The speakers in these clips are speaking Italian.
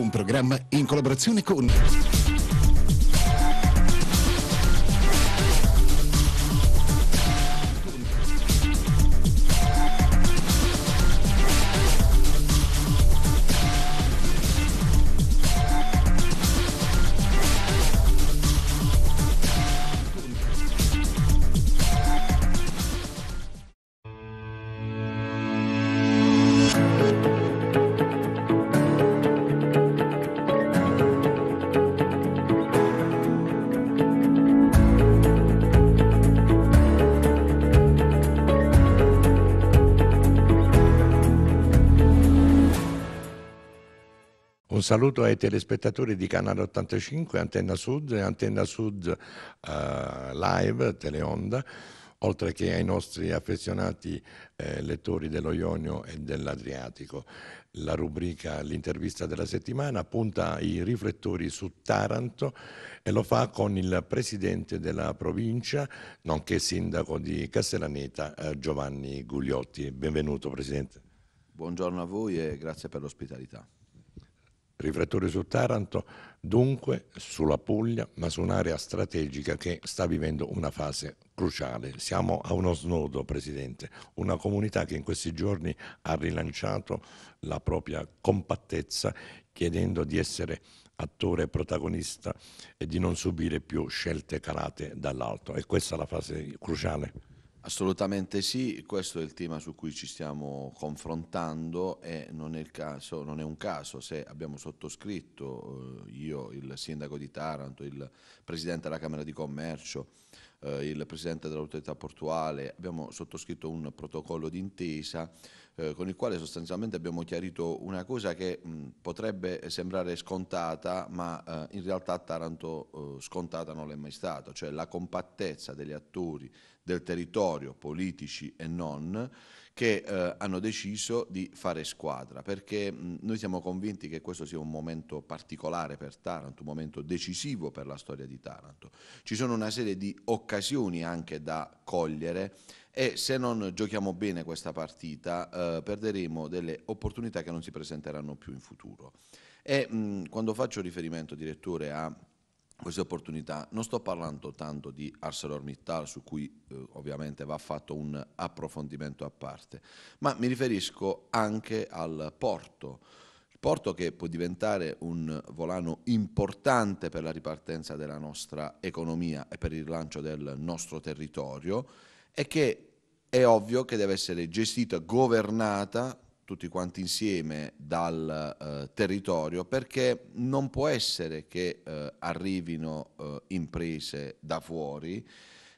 Un programma in collaborazione con... saluto ai telespettatori di Canale 85, Antenna Sud e Antenna Sud eh, Live, Teleonda, oltre che ai nostri affezionati eh, lettori dello Ionio e dell'Adriatico. La rubrica L'intervista della settimana punta i riflettori su Taranto e lo fa con il presidente della provincia, nonché sindaco di Castellaneta, eh, Giovanni Gugliotti. Benvenuto Presidente. Buongiorno a voi e grazie per l'ospitalità. Riflettori su Taranto, dunque sulla Puglia, ma su un'area strategica che sta vivendo una fase cruciale. Siamo a uno snodo, Presidente, una comunità che in questi giorni ha rilanciato la propria compattezza chiedendo di essere attore protagonista e di non subire più scelte calate dall'alto. E questa è la fase cruciale. Assolutamente sì, questo è il tema su cui ci stiamo confrontando e non è, caso, non è un caso se abbiamo sottoscritto eh, io, il sindaco di Taranto, il presidente della Camera di Commercio, eh, il presidente dell'autorità portuale, abbiamo sottoscritto un protocollo d'intesa eh, con il quale sostanzialmente abbiamo chiarito una cosa che mh, potrebbe sembrare scontata, ma eh, in realtà a Taranto eh, scontata non l'è mai stata, cioè la compattezza degli attori del territorio, politici e non, che eh, hanno deciso di fare squadra, perché mh, noi siamo convinti che questo sia un momento particolare per Taranto, un momento decisivo per la storia di Taranto. Ci sono una serie di occasioni anche da cogliere e se non giochiamo bene questa partita eh, perderemo delle opportunità che non si presenteranno più in futuro. E mh, mm, quando faccio riferimento, direttore, a queste opportunità non sto parlando tanto di ArcelorMittal su cui eh, ovviamente va fatto un approfondimento a parte, ma mi riferisco anche al porto. porto che può diventare un volano importante per la ripartenza della nostra economia e per il rilancio del nostro territorio è che è ovvio che deve essere gestita, governata tutti quanti insieme dal eh, territorio perché non può essere che eh, arrivino eh, imprese da fuori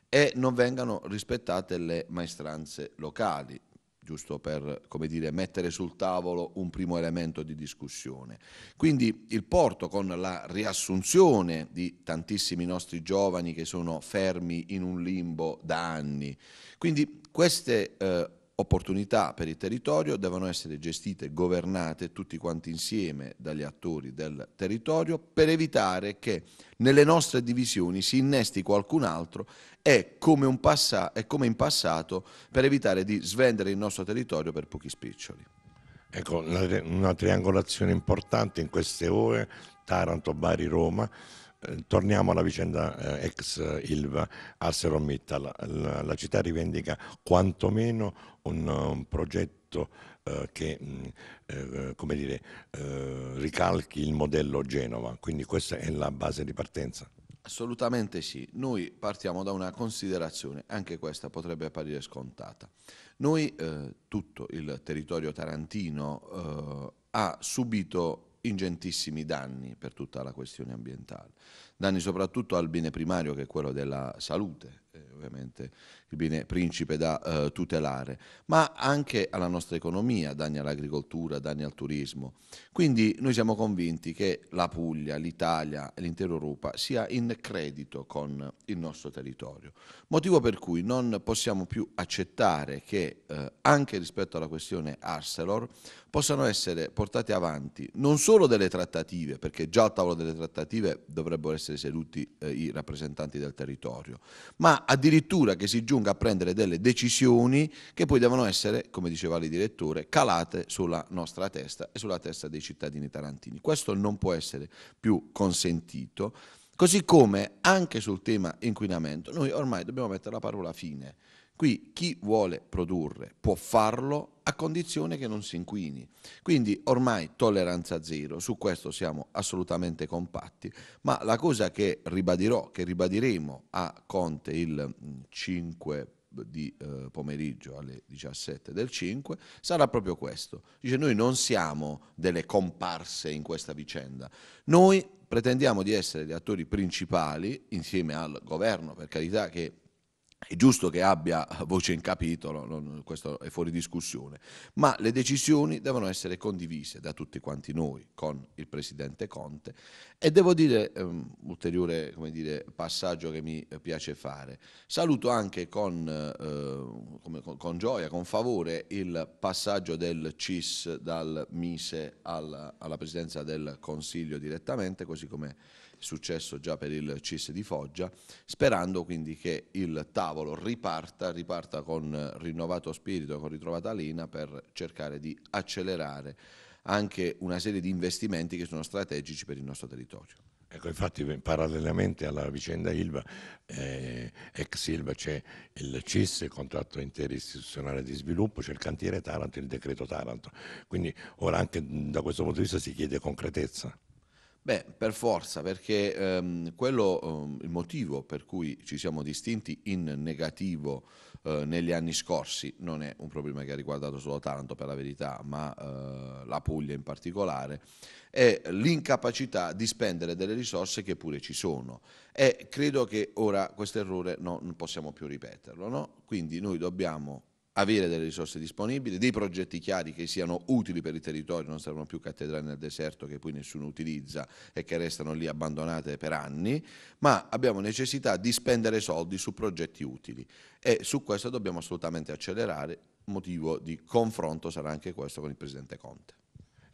e non vengano rispettate le maestranze locali giusto per come dire, mettere sul tavolo un primo elemento di discussione. Quindi il porto con la riassunzione di tantissimi nostri giovani che sono fermi in un limbo da anni. Quindi queste eh, opportunità per il territorio devono essere gestite, governate tutti quanti insieme dagli attori del territorio per evitare che nelle nostre divisioni si innesti qualcun altro e come, e come in passato per evitare di svendere il nostro territorio per pochi spiccioli. Ecco, una triangolazione importante in queste ore, Taranto, Bari, Roma, eh, torniamo alla vicenda eh, ex Ilva ArcelorMittal. La, la, città rivendica quantomeno un, un progetto eh, che mh, mm, eh, come dire, eh, ricalchi il modello Genova, quindi questa è la base di partenza. Assolutamente sì, noi partiamo da una considerazione, anche questa potrebbe apparire scontata. Noi, eh, tutto il territorio tarantino eh, ha subito ingentissimi danni per tutta la questione ambientale danni soprattutto al bene primario che è quello della salute, eh, ovviamente il bene principe da eh, tutelare, ma anche alla nostra economia, danni all'agricoltura, danni al turismo. Quindi noi siamo convinti che la Puglia, l'Italia e l'intera Europa sia in credito con il nostro territorio, motivo per cui non possiamo più accettare che eh, anche rispetto alla questione Arcelor possano essere portate avanti non solo delle trattative, perché già al tavolo delle trattative dovrebbero essere essere seduti eh, i rappresentanti del territorio, ma addirittura che si giunga a prendere delle decisioni che poi devono essere, come diceva il direttore, calate sulla nostra testa e sulla testa dei cittadini tarantini. Questo non può essere più consentito. Così come anche sul tema inquinamento, noi ormai dobbiamo mettere la parola fine Qui chi vuole produrre può farlo a condizione che non si inquini. Quindi ormai tolleranza zero, su questo siamo assolutamente compatti, ma la cosa che ribadirò, che ribadiremo a Conte il 5 mm, di eh, pomeriggio alle 17 del 5 sarà proprio questo. Dice noi non siamo delle comparse in questa vicenda, noi pretendiamo di essere gli attori principali insieme al governo, per carità che è giusto che abbia voce in capitolo, non, questo è fuori discussione, ma le decisioni devono essere condivise da tutti quanti noi con il Presidente Conte e devo dire, um, ulteriore dire, passaggio che mi piace fare, saluto anche con, eh, come, con, con, gioia, con favore il passaggio del CIS dal Mise alla, alla Presidenza del Consiglio direttamente, così come successo già per il CIS di Foggia, sperando quindi che il tavolo riparta, riparta con rinnovato spirito, con ritrovata linea per cercare di accelerare anche una serie di investimenti che sono strategici per il nostro territorio. Ecco, infatti parallelamente alla vicenda Ilva, eh, ex Ilva c'è il CIS, il contratto interistituzionale di sviluppo, c'è il cantiere Taranto, il decreto Taranto. Quindi ora anche da questo punto di vista si chiede concretezza. Beh, per forza, perché ehm, quello, ehm, il motivo per cui ci siamo distinti in negativo eh, negli anni scorsi non è un problema che ha riguardato solo Taranto per la verità, ma eh, la Puglia in particolare, è l'incapacità di spendere delle risorse che pure ci sono e credo che ora questo errore no, non possiamo più ripeterlo, no? quindi noi dobbiamo avere delle risorse disponibili, dei progetti chiari che siano utili per il territorio, non servono più cattedrali nel deserto che poi nessuno utilizza e che restano lì abbandonate per anni, ma abbiamo necessità di spendere soldi su progetti utili e su questo dobbiamo assolutamente accelerare, motivo di confronto sarà anche questo con il Presidente Conte.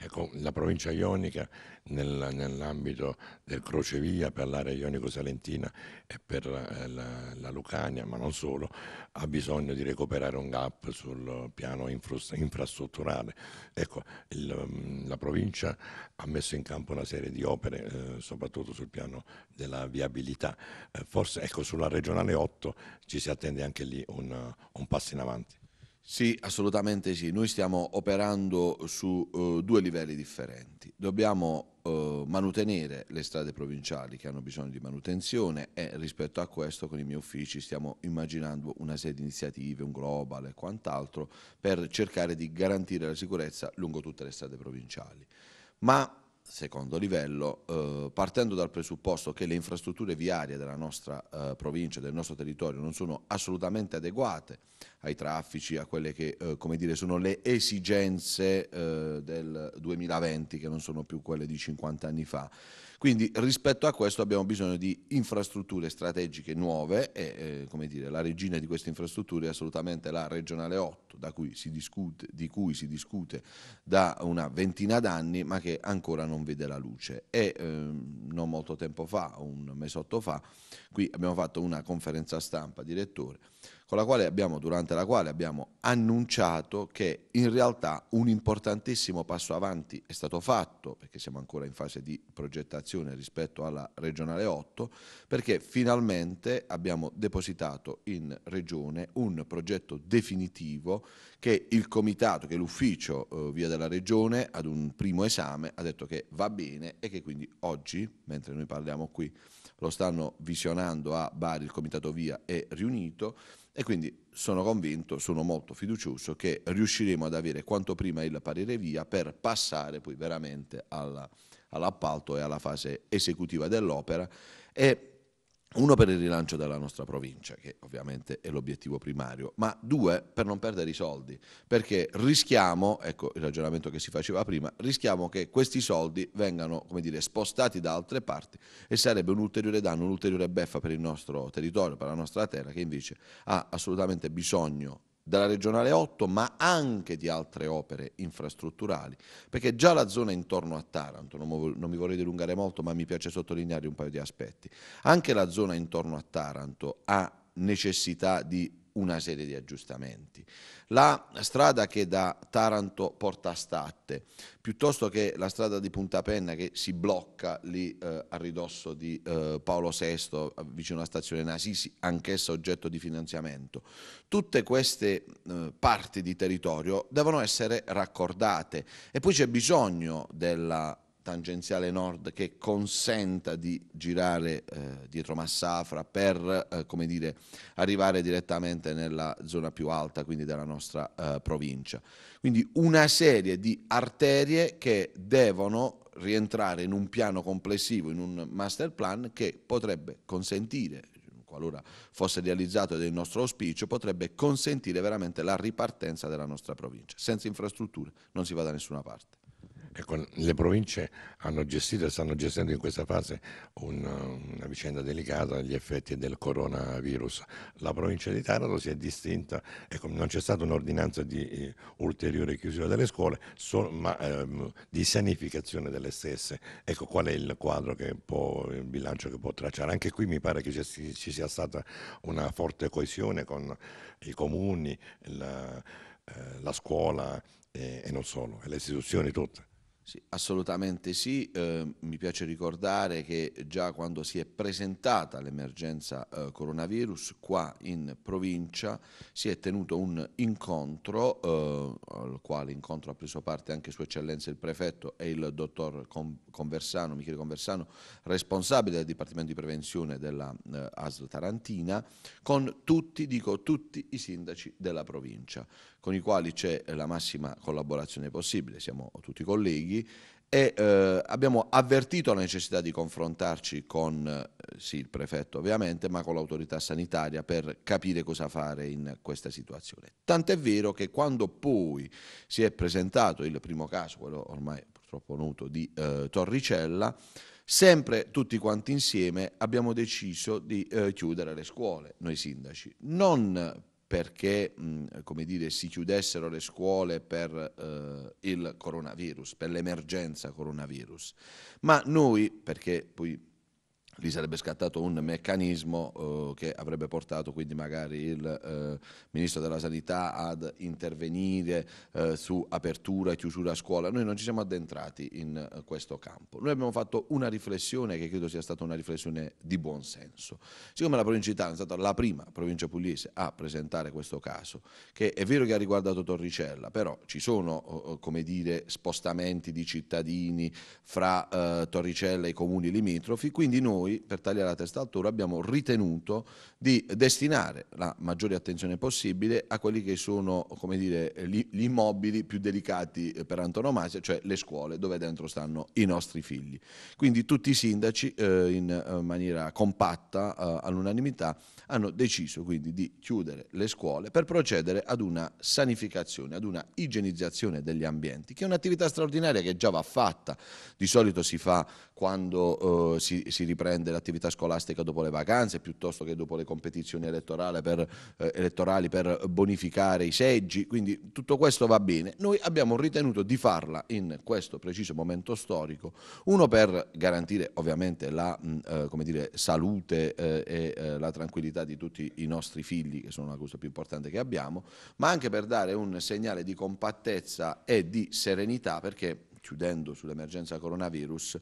Ecco, la provincia ionica nel, nell'ambito del crocevia per l'area ionico-salentina e per eh, la, la, Lucania, ma non solo, ha bisogno di recuperare un gap sul piano infrastrutturale. Ecco, il, mm, la provincia ha messo in campo una serie di opere, eh, soprattutto sul piano della viabilità. Eh, forse ecco, sulla regionale 8 ci si attende anche lì un, un passo in avanti. Sì, assolutamente sì. Noi stiamo operando su uh, due livelli differenti. Dobbiamo uh, manutenere le strade provinciali che hanno bisogno di manutenzione e rispetto a questo con i miei uffici stiamo immaginando una serie di iniziative, un global e quant'altro per cercare di garantire la sicurezza lungo tutte le strade provinciali. Ma secondo livello, eh, partendo dal presupposto che le infrastrutture viarie della nostra eh, provincia, del nostro territorio, non sono assolutamente adeguate ai traffici, a quelle che eh, come dire, sono le esigenze eh, del 2020, che non sono più quelle di 50 anni fa quindi rispetto a questo abbiamo bisogno di infrastrutture strategiche nuove e eh, dire, la regina di queste infrastrutture è assolutamente la regionale 8, cui discute, di cui si discute da una ventina d'anni ma che ancora non vede la luce. E ehm, non molto tempo fa, un mesotto fa, qui abbiamo fatto una conferenza stampa, direttore, la quale abbiamo, durante la quale abbiamo annunciato che in realtà un importantissimo passo avanti è stato fatto, perché siamo ancora in fase di progettazione rispetto alla regionale 8, perché finalmente abbiamo depositato in regione un progetto definitivo che il comitato, che l'ufficio eh, via della regione ad un primo esame ha detto che va bene e che quindi oggi, mentre noi parliamo qui, lo stanno visionando a Bari, il comitato via è riunito e quindi sono convinto, sono molto fiducioso che riusciremo ad avere quanto prima il parere via per passare poi veramente all'appalto all e alla fase esecutiva dell'opera e uno per il rilancio della nostra provincia, che ovviamente è l'obiettivo primario, ma due per non perdere i soldi, perché rischiamo, ecco il ragionamento che si faceva prima, rischiamo che questi soldi vengano dire, spostati da altre parti e sarebbe un ulteriore danno, un'ulteriore beffa per il nostro territorio, per la nostra terra, che invece ha assolutamente bisogno della regionale 8 ma anche di altre opere infrastrutturali perché già la zona intorno a Taranto non, mi vorrei dilungare molto ma mi piace sottolineare un paio di aspetti anche la zona intorno a Taranto ha necessità di una serie di aggiustamenti. La strada che da Taranto porta a Statte, piuttosto che la strada di Punta Penna che si blocca lì eh, a ridosso di eh, Paolo VI, vicino alla stazione Nasisi, anch'essa oggetto di finanziamento, tutte queste eh, parti di territorio devono essere raccordate e poi c'è bisogno della tangenziale nord che consenta di girare eh, dietro Massafra per eh, come dire, arrivare direttamente nella zona più alta, quindi della nostra eh, provincia. Quindi una serie di arterie che devono rientrare in un piano complessivo, in un master plan che potrebbe consentire qualora fosse realizzato ed è il nostro auspicio, potrebbe consentire veramente la ripartenza della nostra provincia. Senza infrastrutture non si va da nessuna parte. Ecco, le province hanno gestito e stanno gestendo in questa fase una, una vicenda delicata, gli effetti del coronavirus. La provincia di Taranto si è distinta, ecco, non c'è stata un'ordinanza di eh, ulteriore chiusura delle scuole, so, ma ehm, di sanificazione delle stesse. Ecco qual è il quadro, che può, il bilancio che può tracciare. Anche qui mi pare che ci, ci sia stata una forte coesione con i comuni, la, eh, la scuola eh, e non solo, e le istituzioni tutte. Sì, assolutamente sì, eh, mi piace ricordare che già quando si è presentata l'emergenza eh, coronavirus qua in provincia si è tenuto un incontro eh, al quale incontro ha preso parte anche Sua Eccellenza il Prefetto e il Dottor Conversano, Michele Conversano, responsabile del Dipartimento di Prevenzione della eh, ASL Tarantina, con tutti, dico tutti, i sindaci della provincia con i quali c'è eh, la massima collaborazione possibile, siamo tutti colleghi e eh, abbiamo avvertito la necessità di confrontarci con eh, sì, il prefetto ovviamente, ma con l'autorità sanitaria per capire cosa fare in questa situazione. Tant'è vero che quando poi si è presentato il primo caso, quello ormai purtroppo noto, di eh, Torricella, sempre tutti quanti insieme abbiamo deciso di eh, chiudere le scuole, noi sindaci, non perché come dire, si chiudessero le scuole per eh, il coronavirus, per l'emergenza coronavirus. Ma noi, perché poi lì sarebbe scattato un meccanismo eh, che avrebbe portato quindi magari il eh, Ministro della Sanità ad intervenire eh, su apertura e chiusura a scuola. Noi non ci siamo addentrati in eh, questo campo. Noi abbiamo fatto una riflessione che credo sia stata una riflessione di buon senso. Siccome la provincia di Tano è stata la prima provincia pugliese a presentare questo caso, che è vero che ha riguardato Torricella, però ci sono eh, eh, come dire, spostamenti di cittadini fra Torricella e i comuni limitrofi, quindi noi noi per tagliare la testa altura abbiamo ritenuto di destinare la maggiore attenzione possibile a quelli che sono dire, gli immobili più delicati eh, per antonomasia, cioè le scuole dove dentro stanno i nostri figli. Quindi tutti i sindaci eh, in eh, maniera compatta eh, all'unanimità hanno deciso quindi di chiudere le scuole per procedere ad una sanificazione, ad una igienizzazione degli ambienti, che è un'attività straordinaria che già va fatta, di solito si fa quando eh, si, si riprende riprende l'attività scolastica dopo le vacanze piuttosto che dopo le competizioni elettorali per, eh, elettorali per bonificare i seggi, quindi tutto questo va bene. Noi abbiamo ritenuto di farla in questo preciso momento storico, uno per garantire ovviamente la mh, mm, eh, dire, salute eh, e eh, la tranquillità di tutti i nostri figli, che sono la cosa più importante che abbiamo, ma anche per dare un segnale di compattezza e di serenità perché chiudendo sull'emergenza coronavirus,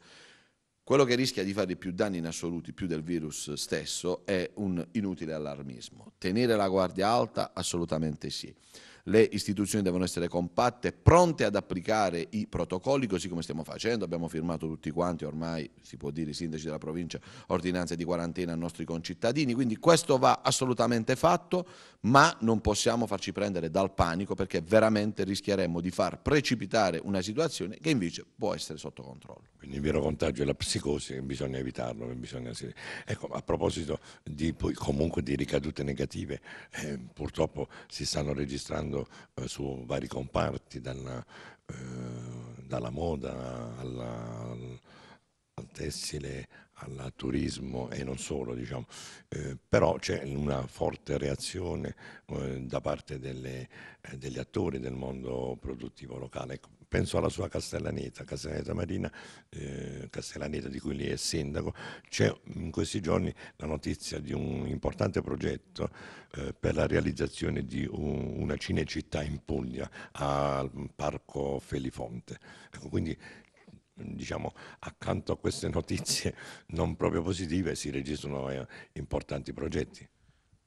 quello che rischia di fare più danni in assoluti, più del virus stesso, è un inutile allarmismo. Tenere la guardia alta, assolutamente sì le istituzioni devono essere compatte, pronte ad applicare i protocolli così come stiamo facendo, abbiamo firmato tutti quanti ormai, si può dire, i sindaci della provincia, ordinanze di quarantena ai nostri concittadini, quindi questo va assolutamente fatto, ma non possiamo farci prendere dal panico perché veramente rischieremmo di far precipitare una situazione che invece può essere sotto controllo. Quindi il vero contagio è la psicosi, bisogna evitarlo. Bisogna... Ecco, a proposito di, comunque di ricadute negative, eh, purtroppo si stanno registrando lavorando eh, su vari comparti, dalla, eh, dalla moda alla, al tessile, al turismo e non solo, diciamo. Eh, però c'è una forte reazione eh, da parte delle, eh, degli attori del mondo produttivo locale. Ecco, penso alla sua Castellaneta, Castellaneta Marina, eh, Castellaneta di cui lei è sindaco, c'è in questi giorni la notizia di un importante progetto eh, per la realizzazione di un, una cinecittà in Puglia al Parco Felifonte. Ecco, quindi diciamo, accanto a queste notizie non proprio positive si registrano eh, importanti progetti.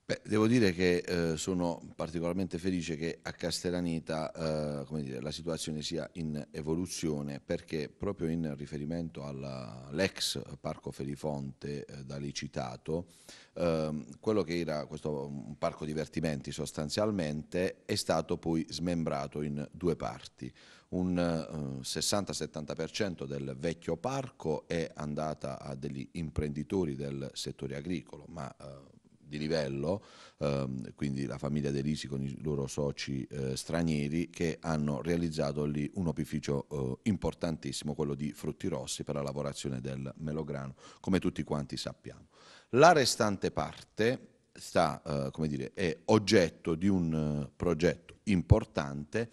Beh, devo dire che eh, sono particolarmente felice che a Castellaneta eh, la situazione sia in evoluzione perché proprio in riferimento all'ex parco Felifonte eh, da lì citato, ehm, quello che era questo mm, un parco divertimenti sostanzialmente è stato poi smembrato in due parti. Un 60-70% eh, del vecchio parco è andata a degli imprenditori del settore agricolo, ma eh, di livello, ehm, quindi la famiglia De Risi con i loro soci eh, stranieri che hanno realizzato lì un opificio eh, importantissimo, quello di frutti rossi per la lavorazione del melograno, come tutti quanti sappiamo. La restante parte sta, eh, dire, è oggetto di un eh, progetto importante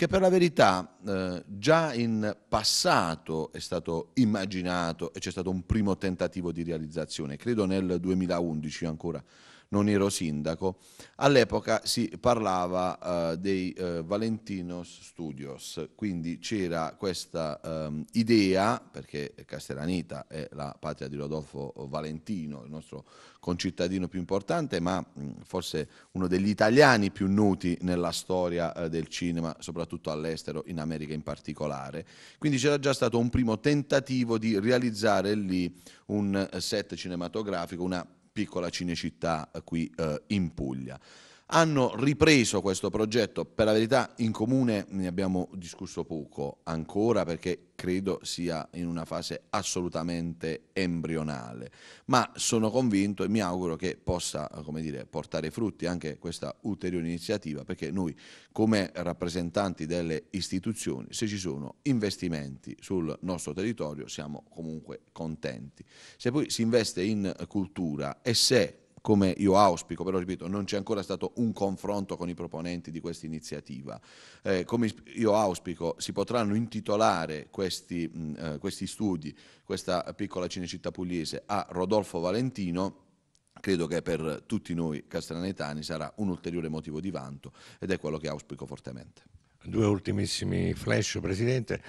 che per la verità eh, già in passato è stato immaginato e c'è stato un primo tentativo di realizzazione, credo nel 2011 ancora non ero sindaco. All'epoca si parlava eh, dei eh, Valentinos Studios, quindi c'era questa eh, idea, perché Castellanita è la patria di Rodolfo Valentino, il nostro concittadino più importante, ma mh, mm, forse uno degli italiani più noti nella storia eh, del cinema, soprattutto all'estero, in America in particolare. Quindi c'era già stato un primo tentativo di realizzare lì un eh, set cinematografico, una piccola Cinecittà qui eh, in Puglia hanno ripreso questo progetto, per la verità in comune ne abbiamo discusso poco ancora perché credo sia in una fase assolutamente embrionale, ma sono convinto e mi auguro che possa come dire, portare frutti anche questa ulteriore iniziativa perché noi come rappresentanti delle istituzioni se ci sono investimenti sul nostro territorio siamo comunque contenti. Se poi si investe in cultura e se come io auspico, però ripeto, non c'è ancora stato un confronto con i proponenti di questa iniziativa. Eh, come io auspico, si potranno intitolare questi, mh, eh, questi studi, questa piccola Cinecittà pugliese, a Rodolfo Valentino credo che per tutti noi castellanetani sarà un ulteriore motivo di vanto ed è quello che auspico fortemente. Due ultimissimi flash, Presidente.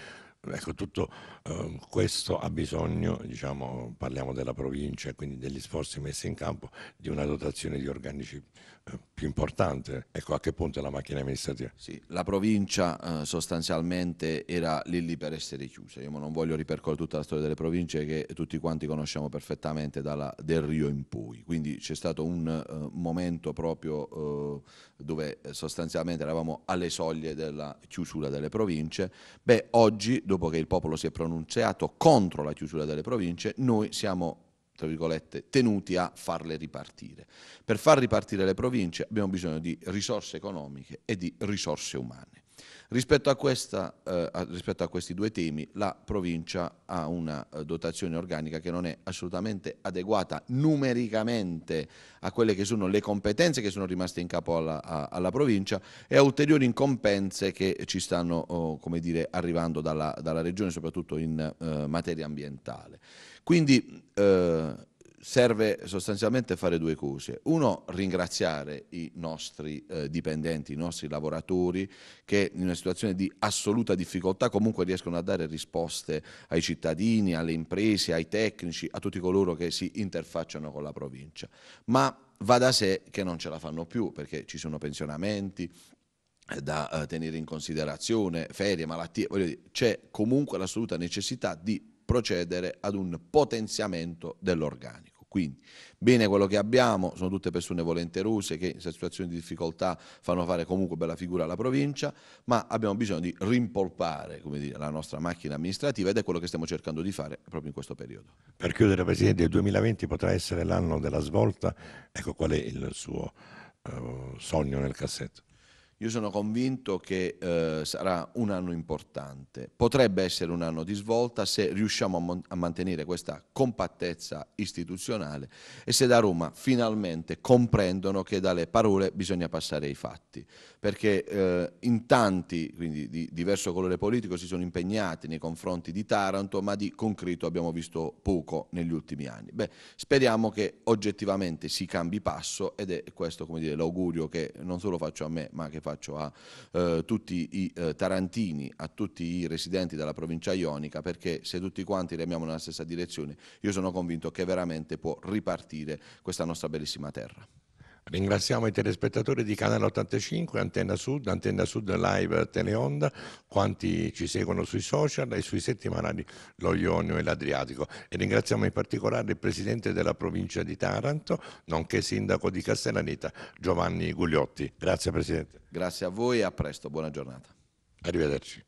Ecco, tutto eh, questo ha bisogno, diciamo, parliamo della provincia e quindi degli sforzi messi in campo di una dotazione di organici eh, più importante. Ecco, a che punto è la macchina amministrativa? Sì, la provincia eh, sostanzialmente era lì lì per essere chiusa. Io non voglio ripercorrere tutta la storia delle province che tutti quanti conosciamo perfettamente dalla, del Rio in poi. Quindi c'è stato un eh, momento proprio eh, dove sostanzialmente eravamo alle soglie della chiusura delle province. Beh, oggi dopo che il popolo si è pronunciato contro la chiusura delle province, noi siamo tra virgolette, tenuti a farle ripartire. Per far ripartire le province abbiamo bisogno di risorse economiche e di risorse umane. Rispetto a, questa, eh, rispetto a, questi due temi, la provincia ha una eh, dotazione organica che non è assolutamente adeguata numericamente a quelle che sono le competenze che sono rimaste in capo alla, a, alla provincia e a ulteriori incompense che ci stanno oh, dire, arrivando dalla, dalla, regione, soprattutto in eh, materia ambientale. Quindi eh, serve sostanzialmente fare due cose. Uno, ringraziare i nostri eh, dipendenti, i nostri lavoratori che in una situazione di assoluta difficoltà comunque riescono a dare risposte ai cittadini, alle imprese, ai tecnici, a tutti coloro che si interfacciano con la provincia. Ma va da sé che non ce la fanno più perché ci sono pensionamenti, eh, da eh, tenere in considerazione, ferie, malattie, c'è comunque l'assoluta necessità di procedere ad un potenziamento dell'organico. Quindi, bene quello che abbiamo, sono tutte persone volenterose che in situazioni di difficoltà fanno fare comunque bella figura alla provincia, ma abbiamo bisogno di rimpolpare dire, la nostra macchina amministrativa ed è quello che stiamo cercando di fare proprio in questo periodo. Per chiudere Presidente, il 2020 potrà essere l'anno della svolta, ecco qual è il suo eh, sogno nel cassetto? Io sono convinto che eh, sarà un anno importante, potrebbe essere un anno di svolta se riusciamo a, a mantenere questa compattezza istituzionale e se da Roma finalmente comprendono che dalle parole bisogna passare ai fatti, perché eh, in tanti, quindi di diverso colore politico, si sono impegnati nei confronti di Taranto, ma di concreto abbiamo visto poco negli ultimi anni. Beh, speriamo che oggettivamente si cambi passo ed è questo l'augurio che non solo faccio a me, ma che faccio faccio a eh, tutti i eh, tarantini, a tutti i residenti della provincia ionica, perché se tutti quanti remiamo nella stessa direzione, io sono convinto che veramente può ripartire questa nostra bellissima terra. Ringraziamo i telespettatori di Canale 85, Antenna Sud, Antenna Sud Live Teleonda, quanti ci seguono sui social e sui settimanali Lo Ionio e l'Adriatico. E ringraziamo in particolare il presidente della provincia di Taranto, nonché sindaco di Castellaneta, Giovanni Gugliotti. Grazie presidente. Grazie a voi e a presto, buona giornata. Arrivederci.